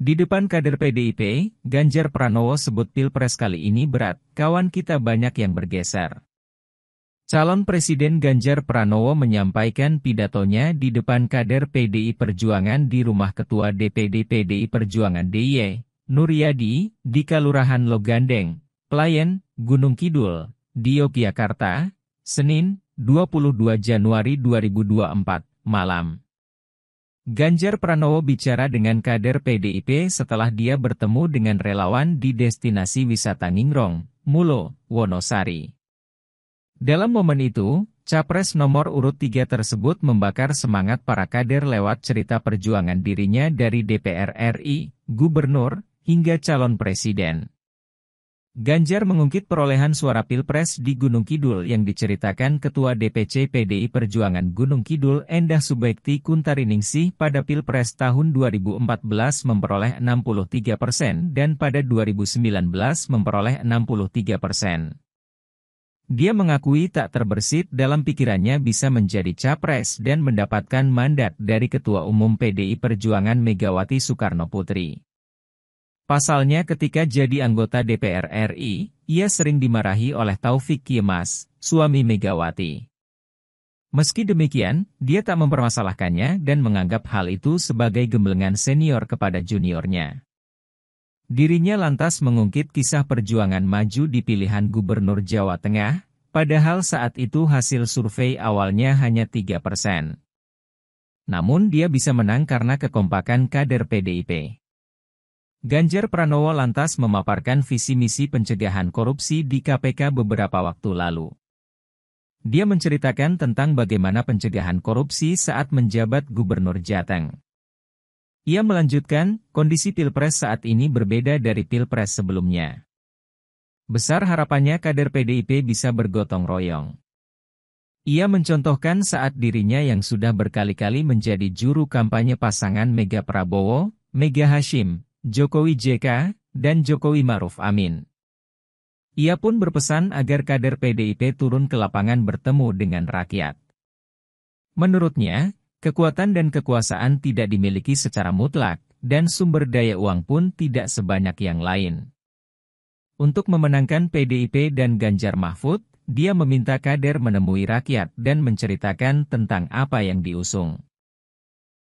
Di depan kader PDIP, Ganjar Pranowo sebut pilpres kali ini berat, kawan kita banyak yang bergeser. Calon Presiden Ganjar Pranowo menyampaikan pidatonya di depan kader PDI Perjuangan di rumah Ketua DPD PDI Perjuangan DIY, Nuryadi, di Kalurahan Logandeng, Playen, Gunung Kidul, di Yogyakarta, Senin, 22 Januari 2024, malam. Ganjar Pranowo bicara dengan kader PDIP setelah dia bertemu dengan relawan di destinasi wisata Ningrong, Mulo, Wonosari. Dalam momen itu, Capres nomor urut tiga tersebut membakar semangat para kader lewat cerita perjuangan dirinya dari DPR RI, gubernur, hingga calon presiden. Ganjar mengungkit perolehan suara Pilpres di Gunung Kidul yang diceritakan Ketua DPC PDI Perjuangan Gunung Kidul Endah Subekti Kuntariningsih pada Pilpres tahun 2014 memperoleh 63 persen dan pada 2019 memperoleh 63 persen. Dia mengakui tak terbersit dalam pikirannya bisa menjadi capres dan mendapatkan mandat dari Ketua Umum PDI Perjuangan Megawati Soekarno Putri. Pasalnya ketika jadi anggota DPR RI, ia sering dimarahi oleh Taufik Kiemas, suami Megawati. Meski demikian, dia tak mempermasalahkannya dan menganggap hal itu sebagai gemblengan senior kepada juniornya. Dirinya lantas mengungkit kisah perjuangan maju di pilihan Gubernur Jawa Tengah, padahal saat itu hasil survei awalnya hanya 3 persen. Namun dia bisa menang karena kekompakan kader PDIP. Ganjar Pranowo lantas memaparkan visi misi pencegahan korupsi di KPK beberapa waktu lalu. Dia menceritakan tentang bagaimana pencegahan korupsi saat menjabat Gubernur Jateng. Ia melanjutkan, kondisi Pilpres saat ini berbeda dari Pilpres sebelumnya. Besar harapannya kader PDIP bisa bergotong royong. Ia mencontohkan saat dirinya yang sudah berkali-kali menjadi juru kampanye pasangan Mega Prabowo, Mega Hashim, Jokowi JK, dan Jokowi Maruf Amin. Ia pun berpesan agar kader PDIP turun ke lapangan bertemu dengan rakyat. Menurutnya, kekuatan dan kekuasaan tidak dimiliki secara mutlak, dan sumber daya uang pun tidak sebanyak yang lain. Untuk memenangkan PDIP dan Ganjar Mahfud, dia meminta kader menemui rakyat dan menceritakan tentang apa yang diusung.